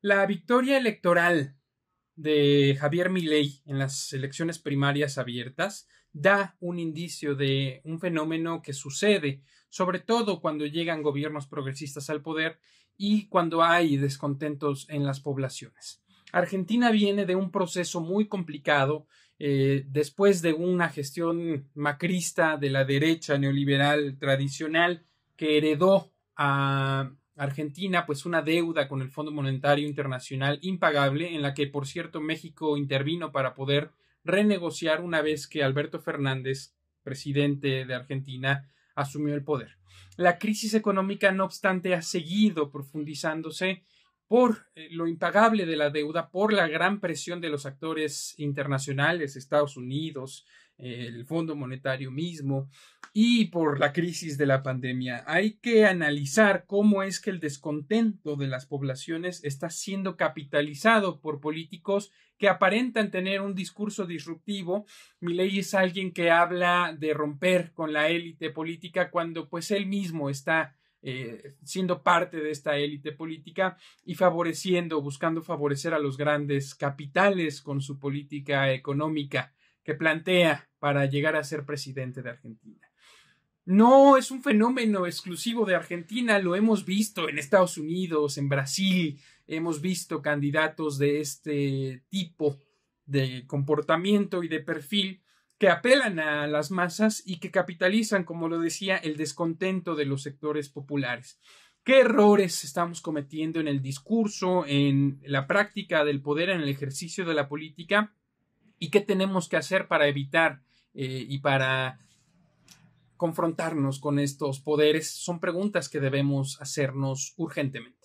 La victoria electoral de Javier Milei en las elecciones primarias abiertas da un indicio de un fenómeno que sucede, sobre todo cuando llegan gobiernos progresistas al poder y cuando hay descontentos en las poblaciones. Argentina viene de un proceso muy complicado eh, después de una gestión macrista de la derecha neoliberal tradicional que heredó a Argentina, pues una deuda con el Fondo Monetario Internacional impagable, en la que, por cierto, México intervino para poder renegociar una vez que Alberto Fernández, presidente de Argentina, asumió el poder. La crisis económica, no obstante, ha seguido profundizándose por eh, lo impagable de la deuda, por la gran presión de los actores internacionales, Estados Unidos, el Fondo Monetario mismo y por la crisis de la pandemia. Hay que analizar cómo es que el descontento de las poblaciones está siendo capitalizado por políticos que aparentan tener un discurso disruptivo. Miley es alguien que habla de romper con la élite política cuando pues él mismo está eh, siendo parte de esta élite política y favoreciendo, buscando favorecer a los grandes capitales con su política económica que plantea para llegar a ser presidente de Argentina. No es un fenómeno exclusivo de Argentina, lo hemos visto en Estados Unidos, en Brasil, hemos visto candidatos de este tipo de comportamiento y de perfil que apelan a las masas y que capitalizan, como lo decía, el descontento de los sectores populares. ¿Qué errores estamos cometiendo en el discurso, en la práctica del poder, en el ejercicio de la política? ¿Y qué tenemos que hacer para evitar eh, y para confrontarnos con estos poderes? Son preguntas que debemos hacernos urgentemente.